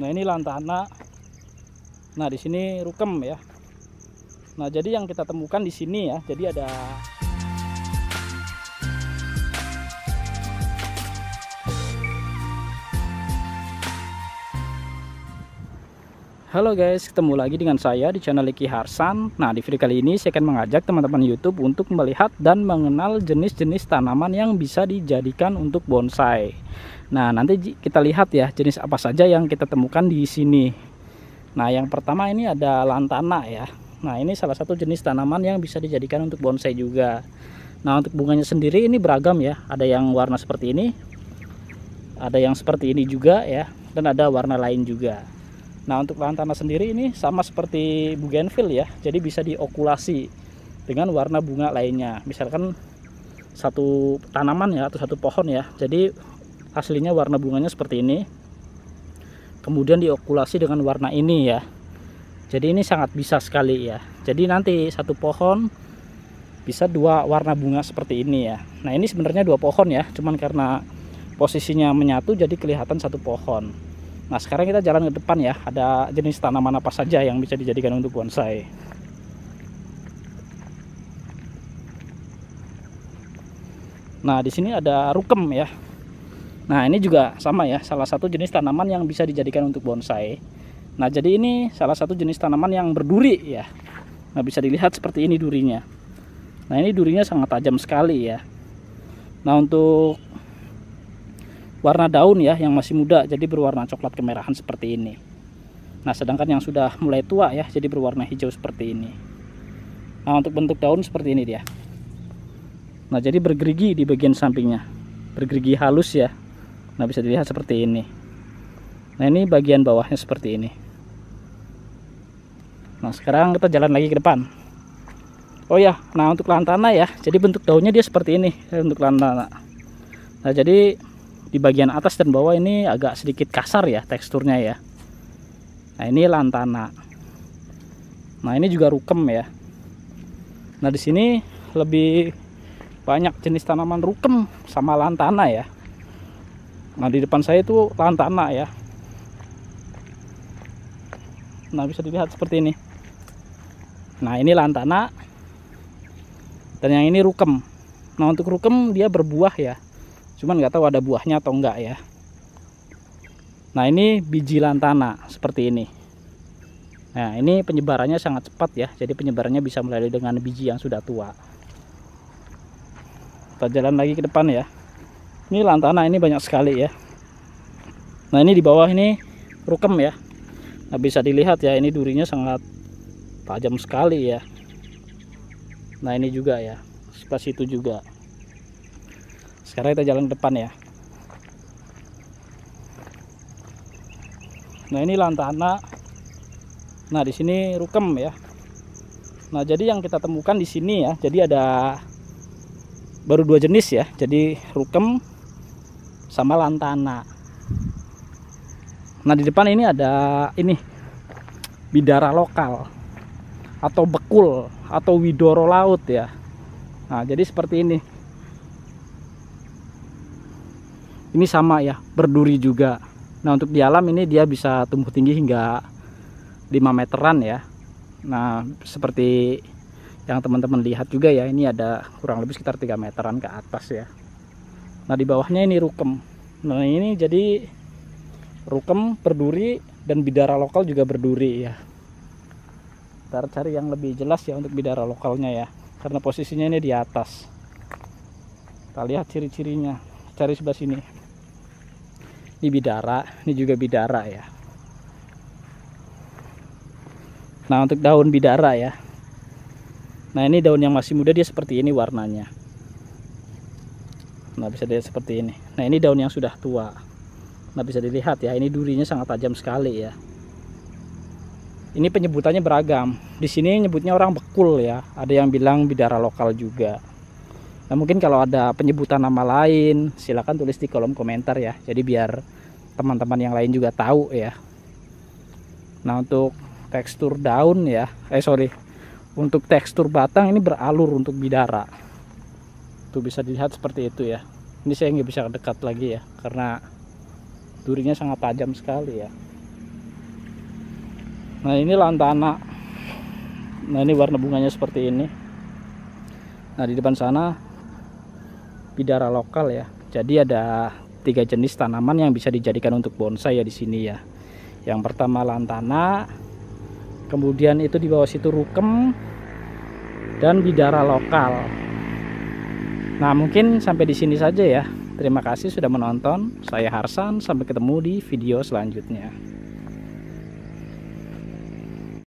Nah ini lantana. Nah di sini rukem ya. Nah jadi yang kita temukan di sini ya. Jadi ada Halo guys, ketemu lagi dengan saya di channel Iki Harsan. Nah, di video kali ini saya akan mengajak teman-teman YouTube untuk melihat dan mengenal jenis-jenis tanaman yang bisa dijadikan untuk bonsai. Nah, nanti kita lihat ya jenis apa saja yang kita temukan di sini. Nah, yang pertama ini ada lantana ya. Nah, ini salah satu jenis tanaman yang bisa dijadikan untuk bonsai juga. Nah, untuk bunganya sendiri ini beragam ya. Ada yang warna seperti ini, ada yang seperti ini juga ya, dan ada warna lain juga. Nah untuk lantana sendiri ini sama seperti bougainville ya, jadi bisa diokulasi dengan warna bunga lainnya. Misalkan satu tanaman ya atau satu pohon ya, jadi aslinya warna bunganya seperti ini kemudian diokulasi dengan warna ini ya jadi ini sangat bisa sekali ya jadi nanti satu pohon bisa dua warna bunga seperti ini ya nah ini sebenarnya dua pohon ya cuman karena posisinya menyatu jadi kelihatan satu pohon nah sekarang kita jalan ke depan ya ada jenis tanaman apa saja yang bisa dijadikan untuk bonsai Nah, di sini ada rukem ya. Nah ini juga sama ya salah satu jenis tanaman yang bisa dijadikan untuk bonsai. Nah jadi ini salah satu jenis tanaman yang berduri ya. Nah bisa dilihat seperti ini durinya. Nah ini durinya sangat tajam sekali ya. Nah untuk warna daun ya yang masih muda jadi berwarna coklat kemerahan seperti ini. Nah sedangkan yang sudah mulai tua ya jadi berwarna hijau seperti ini. Nah untuk bentuk daun seperti ini dia. Nah jadi bergerigi di bagian sampingnya. Bergerigi halus ya nah bisa dilihat seperti ini nah ini bagian bawahnya seperti ini nah sekarang kita jalan lagi ke depan oh ya nah untuk lantana ya jadi bentuk daunnya dia seperti ini ya, untuk lantana nah jadi di bagian atas dan bawah ini agak sedikit kasar ya teksturnya ya nah ini lantana nah ini juga rukem ya nah di sini lebih banyak jenis tanaman rukem sama lantana ya nah di depan saya itu lahan tanah ya nah bisa dilihat seperti ini nah ini lahan tanah dan yang ini rukem nah untuk rukem dia berbuah ya cuman nggak tahu ada buahnya atau enggak ya nah ini biji lantana seperti ini nah ini penyebarannya sangat cepat ya jadi penyebarannya bisa melalui dengan biji yang sudah tua kita jalan lagi ke depan ya ini lantana ini banyak sekali ya nah ini di bawah ini rukem ya nah bisa dilihat ya ini durinya sangat tajam sekali ya nah ini juga ya sebelah situ juga sekarang kita jalan ke depan ya nah ini lantana nah di sini rukem ya nah jadi yang kita temukan di sini ya jadi ada baru dua jenis ya jadi rukem sama lantana nah di depan ini ada ini bidara lokal atau bekul atau widoro laut ya nah jadi seperti ini ini sama ya berduri juga nah untuk di alam ini dia bisa tumbuh tinggi hingga 5 meteran ya nah seperti yang teman-teman lihat juga ya ini ada kurang lebih sekitar 3 meteran ke atas ya nah di bawahnya ini rukem nah ini jadi rukem berduri dan bidara lokal juga berduri ya ntar cari yang lebih jelas ya untuk bidara lokalnya ya karena posisinya ini di atas kita lihat ciri-cirinya cari sebelah sini ini bidara ini juga bidara ya nah untuk daun bidara ya nah ini daun yang masih muda dia seperti ini warnanya nah bisa dilihat seperti ini nah ini daun yang sudah tua nah bisa dilihat ya ini durinya sangat tajam sekali ya ini penyebutannya beragam di sini nyebutnya orang bekul ya ada yang bilang bidara lokal juga nah mungkin kalau ada penyebutan nama lain silahkan tulis di kolom komentar ya jadi biar teman-teman yang lain juga tahu ya nah untuk tekstur daun ya eh sorry untuk tekstur batang ini beralur untuk bidara tuh bisa dilihat seperti itu ya ini saya nggak bisa dekat lagi ya karena durinya sangat tajam sekali ya nah ini lantana nah ini warna bunganya seperti ini nah di depan sana bidara lokal ya jadi ada tiga jenis tanaman yang bisa dijadikan untuk bonsai ya di sini ya yang pertama lantana kemudian itu di bawah situ rukem dan bidara lokal Nah mungkin sampai di sini saja ya. Terima kasih sudah menonton. Saya Harsan, sampai ketemu di video selanjutnya.